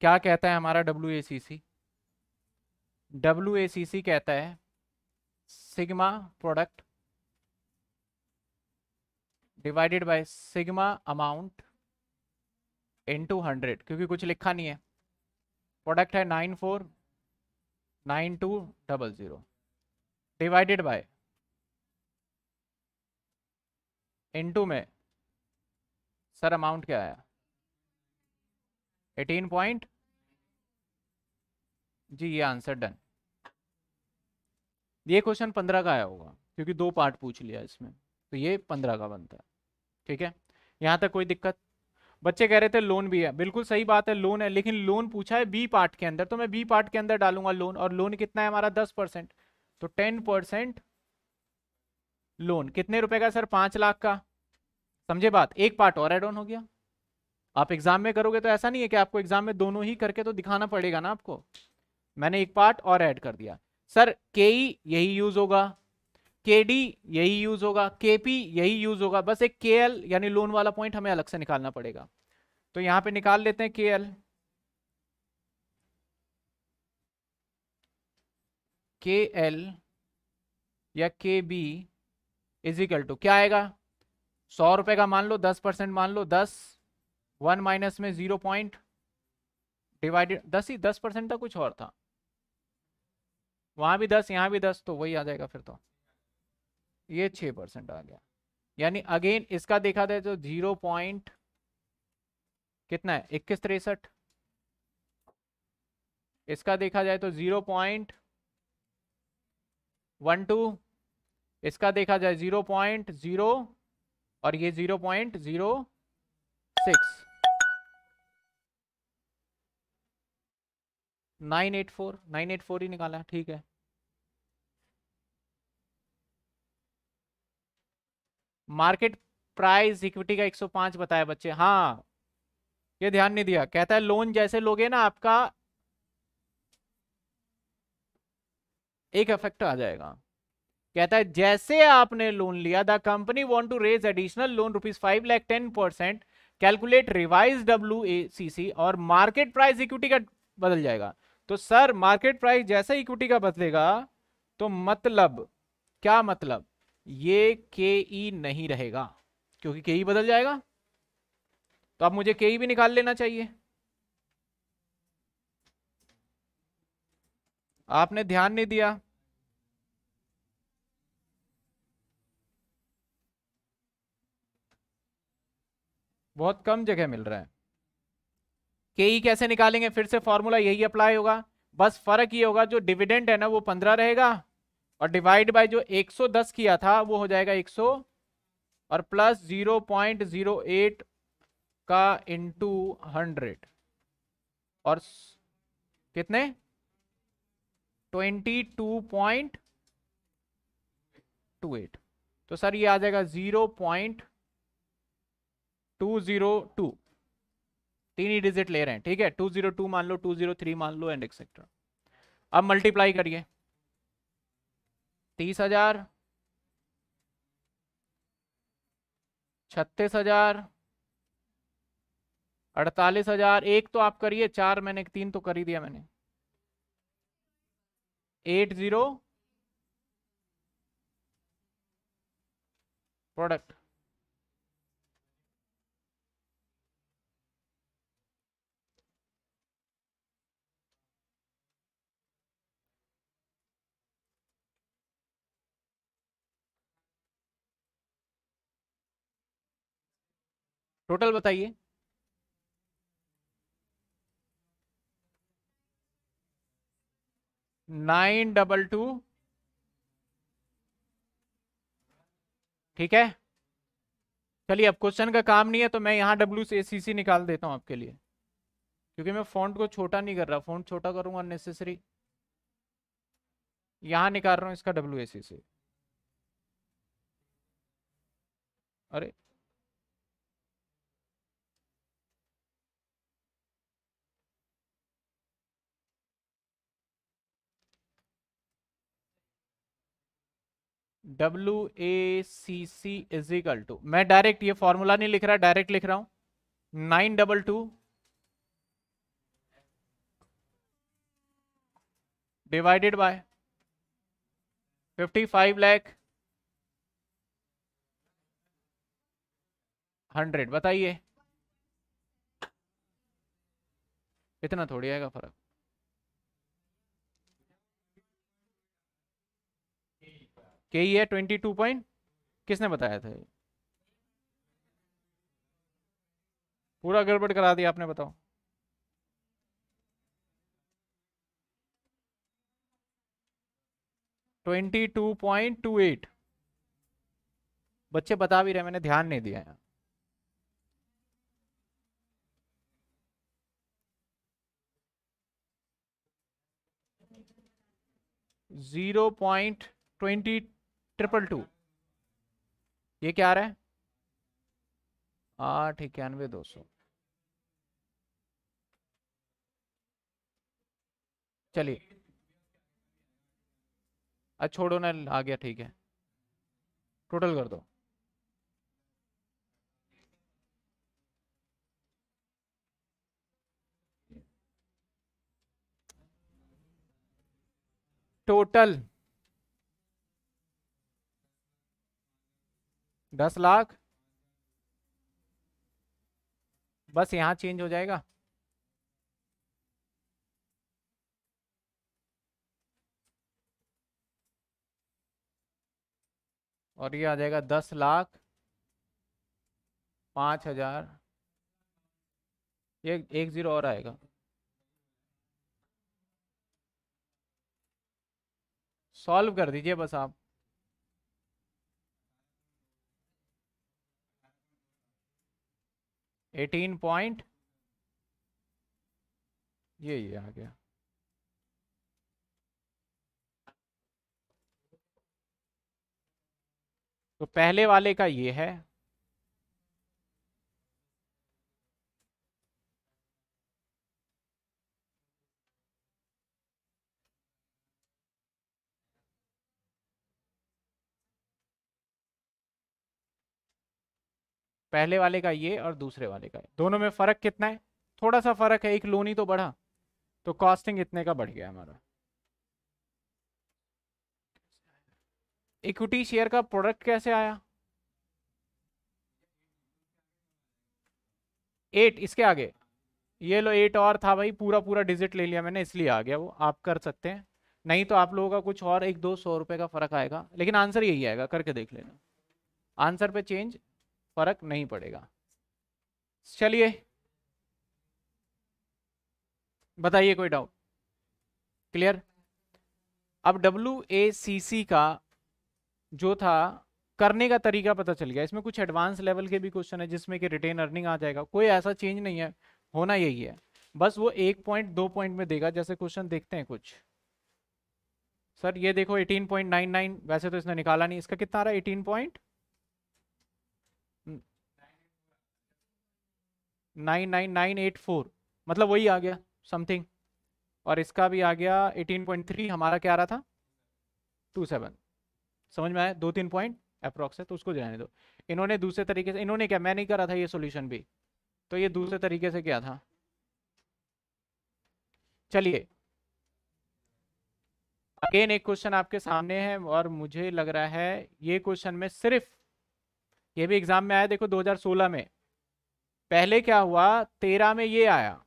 क्या कहता है हमारा W A C C W A C C कहता है sigma product divided by sigma amount into hundred क्योंकि कुछ लिखा नहीं है प्रोडक्ट है nine four nine two double zero divided by into में सर अमाउंट क्या आया एटीन पॉइंट जी ये आंसर डन ये क्वेश्चन पंद्रह का आया होगा क्योंकि दो पार्ट पूछ लिया इसमें तो ये पंद्रह का बनता है ठीक है यहां तक कोई दिक्कत बच्चे कह रहे थे लोन भी है बिल्कुल सही बात है लोन है लेकिन लोन पूछा है बी पार्ट के अंदर तो मैं बी पार्ट के अंदर डालूंगा लोन और लोन कितना है हमारा दस परसेंट तो टेन परसेंट लोन कितने रुपए का सर पांच लाख का समझे बात एक पार्ट और एड ऑन हो गया आप एग्जाम में करोगे तो ऐसा नहीं है कि आपको एग्जाम में दोनों ही करके तो दिखाना पड़ेगा ना आपको मैंने एक पार्ट और ऐड कर दिया सर के e यही यूज होगा के डी यही यूज होगा के पी यही यूज होगा बस एक के एल यानी लोन वाला पॉइंट हमें अलग से निकालना पड़ेगा तो यहां पे निकाल लेते हैं के एल के एल या के बी इजिकल टू क्या आएगा सौ रुपए का मान लो दस परसेंट मान लो दस वन माइनस में जीरो पॉइंट डिवाइडेड दस ही दस परसेंट था कुछ और था वहां भी दस यहां भी दस तो वही आ जाएगा फिर तो ये छह परसेंट आ गया यानी अगेन इसका देखा जाए तो जीरो पॉइंट कितना है इक्कीस तिरसठ इसका देखा जाए तो जीरो पॉइंट वन टू इसका देखा जाए जीरो पॉइंट जीरो और ये zero point zero six nine eight four nine eight four ही निकाला ठीक है मार्केट प्राइस इक्विटी का 105 बताया बच्चे हाँ ये ध्यान नहीं दिया कहता है लोन जैसे लोगे ना आपका एक इफेक्ट आ जाएगा कहता है जैसे आपने लोन लिया the company want to raise additional loan rupees five lakh ten percent calculate revise W A C C और मार्केट प्राइस इक्विटी का बदल जाएगा तो सर मार्केट प्राइस जैसे इक्विटी का बदलेगा तो मतलब क्या मतलब ये के ई e नहीं रहेगा क्योंकि के ई e बदल जाएगा तो आप मुझे के ई e भी निकाल लेना चाहिए आपने ध्यान नहीं दिया बहुत कम जगह मिल रहा है के ई e कैसे निकालेंगे फिर से फॉर्मूला यही अप्लाई होगा बस फर्क ये होगा जो डिविडेंड है ना वो पंद्रह रहेगा और डिवाइड बाय जो 110 किया था वो हो जाएगा 100 और प्लस 0.08 का इंटू हंड्रेड और कितने 22.28 तो सर ये आ जाएगा टू जीरो टू तीन ही डिजिट ले रहे हैं ठीक है टू जीरो टू मान लो टू जीरो थ्री मान लो एंड एक्सेट्रा अब मल्टीप्लाई करिए तीस हजार छत्तीस हजार अड़तालीस हजार एक तो आप करिए चार मैंने तीन तो कर ही दिया मैंने एट जीरो प्रोडक्ट टोटल बताइए नाइन डबल टू ठीक है चलिए अब क्वेश्चन का काम नहीं है तो मैं यहाँ डब्ल्यू से सी निकाल देता हूँ आपके लिए क्योंकि मैं फ़ॉन्ट को छोटा नहीं कर रहा फ़ॉन्ट छोटा करूँगा अननेसेसरी यहाँ निकाल रहा हूं इसका डब्ल्यू अरे W A C C equal to मैं डायरेक्ट ये फॉर्मूला नहीं लिख रहा डायरेक्ट लिख रहा हूं nine double two divided by fifty five लैख हंड्रेड बताइए इतना थोड़ी आएगा फर्क के ही है ट्वेंटी टू पॉइंट किसने बताया था पूरा गड़बड़ करा दिया आपने बताओ twenty two point two eight बच्चे बता भी रहे मैंने ध्यान नहीं दिया यहां zero point twenty triple two ये क्या आ रहा है आठ इक्यानवे दो सौ चलिए अच्छा छोड़ो ना आ गया ठीक है टोटल कर दो टोटल दस लाख बस यहाँ चेंज हो जाएगा और ये आ जाएगा दस लाख पाँच हजार ये एक ज़ीरो और आएगा सॉल्व कर दीजिए बस आप एटीन पॉइंट ये ये आ गया तो पहले वाले का ये है पहले वाले का ये और दूसरे वाले का दोनों में फ़र्क कितना है थोड़ा सा फ़र्क है एक लोन ही तो बढ़ा तो कॉस्टिंग इतने का बढ़ गया हमारा इक्विटी शेयर का प्रोडक्ट कैसे आया एट इसके आगे ये लो एट और था भाई पूरा पूरा डिजिट ले लिया मैंने इसलिए आ गया वो आप कर सकते हैं नहीं तो आप लोगों का कुछ और एक दो सौ रुपए का फर्क आएगा लेकिन आंसर यही आएगा करके देख लेना आंसर पे चेंज फर्क नहीं पड़ेगा चलिए बताइए कोई डाउट क्लियर अब डब्ल्यू ए सी सी का जो था करने का तरीका पता चल गया इसमें कुछ एडवांस लेवल के भी क्वेश्चन है जिसमें कि रिटेन अर्निंग आ जाएगा कोई ऐसा चेंज नहीं है होना यही है बस वो एक पॉइंट दो पॉइंट में देगा जैसे क्वेश्चन देखते हैं कुछ सर ये देखो 18.99 वैसे तो इसने निकाला नहीं इसका कितना आ रहा है eighteen point nine nine nine eight four मतलब वही आ गया समथिंग और इसका भी आ गया एटीन पॉइंट थ्री हमारा क्या आ रहा था टू सेवन समझ में आया दो तीन पॉइंट अप्रॉक्स है तो उसको जाने दो इन्होंने दूसरे तरीके से इन्होंने क्या मैं नहीं करा था ये सोल्यूशन भी तो ये दूसरे तरीके से क्या था चलिए अगेन एक क्वेश्चन आपके सामने है और मुझे लग रहा है ये क्वेश्चन में सिर्फ ये भी एग्जाम में आया देखो 2016 में पहले क्या हुआ तेरह में ये आया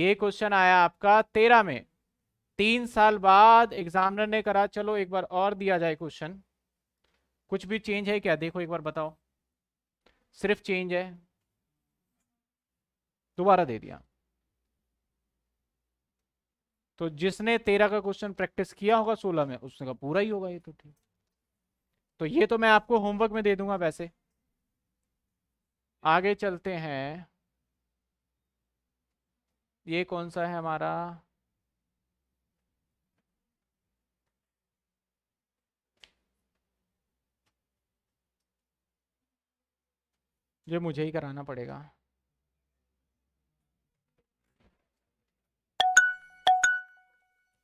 ये क्वेश्चन आया आपका तेरह में तीन साल बाद एग्जामिनर ने करा चलो एक बार और दिया जाए क्वेश्चन कुछ भी चेंज है क्या देखो एक बार बताओ सिर्फ चेंज है दोबारा दे दिया तो जिसने तेरह का क्वेश्चन प्रैक्टिस किया होगा सोलह में उसने का पूरा ही होगा ये तो ठीक तो ये तो मैं आपको होमवर्क में दे दूंगा वैसे आगे चलते हैं ये कौन सा है हमारा जो मुझे ही कराना पड़ेगा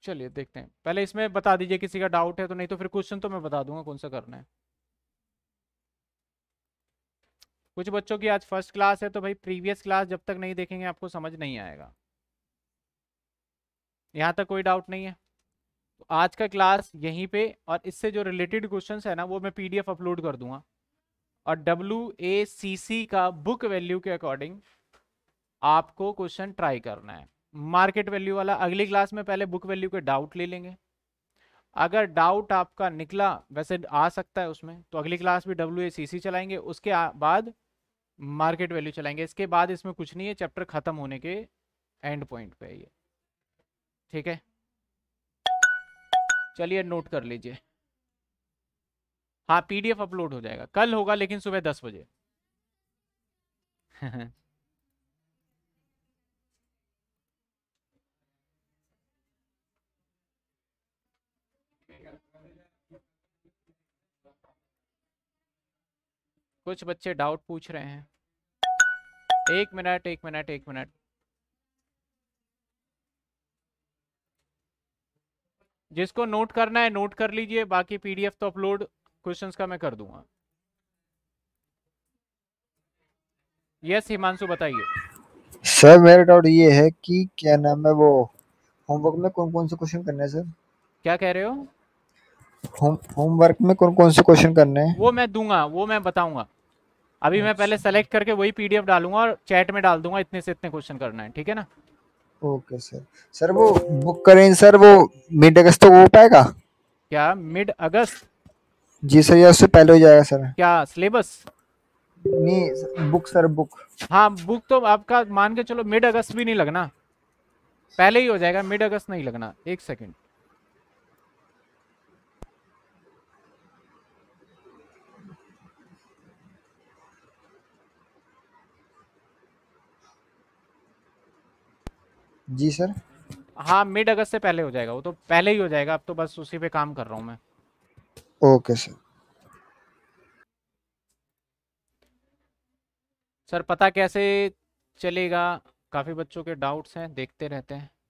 चलिए देखते हैं पहले इसमें बता दीजिए किसी का डाउट है तो नहीं तो फिर क्वेश्चन तो मैं बता दूंगा कौन सा करना है कुछ बच्चों की आज फर्स्ट क्लास है तो भाई प्रीवियस क्लास जब तक नहीं देखेंगे आपको समझ नहीं आएगा यहाँ तक कोई डाउट नहीं है तो आज का क्लास यहीं पे और इससे जो रिलेटेड क्वेश्चन है ना वो मैं पीडीएफ अपलोड कर दूंगा और डब्ल्यू ए सी सी का बुक वैल्यू के अकॉर्डिंग आपको क्वेश्चन ट्राई करना है मार्केट वैल्यू वाला अगली क्लास में पहले बुक वैल्यू के डाउट ले लेंगे अगर डाउट आपका निकला वैसे आ सकता है उसमें तो अगली क्लास भी डब्ल्यू ए सी सी चलाएंगे उसके बाद मार्केट वैल्यू चलाएंगे इसके बाद इसमें कुछ नहीं है चैप्टर ख़त्म होने के एंड पॉइंट पे ये ठीक है चलिए नोट कर लीजिए हाँ पीडीएफ अपलोड हो जाएगा कल होगा लेकिन सुबह दस बजे कुछ बच्चे डाउट पूछ रहे हैं एक मिनट एक मिनट एक मिनट जिसको नोट करना है नोट कर लीजिए बाकी पीडीएफ तो अपलोड क्वेश्चंस का मैं कर दूंगा यस हिमांशु बताइए सर मेरा डाउट ये है कि क्या नाम है वो होमवर्क में कौन कौन से क्वेश्चन करने हैं सर क्या कह रहे हो होमवर्क में कौन कौन से क्वेश्चन करने हैं वो मैं दूंगा वो मैं बताऊंगा अभी मैं पहले सेलेक्ट करके वही पीडीएफ डालूंगा और चैट में डाल दूंगा इतने से इतने क्वेश्चन करना है ठीक है ना ओके सर सर वो बुक करें सर वो मिड अगस्त तो हो पाएगा क्या मिड अगस्त जी सर या उससे पहले हो जाएगा सर क्या सिलेबस नहीं बुक सर बुक हाँ बुक तो आपका मान के चलो मिड अगस्त भी नहीं लगना पहले ही हो जाएगा मिड अगस्त नहीं लगना एक सेकंड जी सर हाँ मिड अगस्त से पहले हो जाएगा वो तो पहले ही हो जाएगा अब तो बस उसी पे काम कर रहा हूँ मैं ओके सर सर पता कैसे चलेगा काफ़ी बच्चों के डाउट्स हैं देखते रहते हैं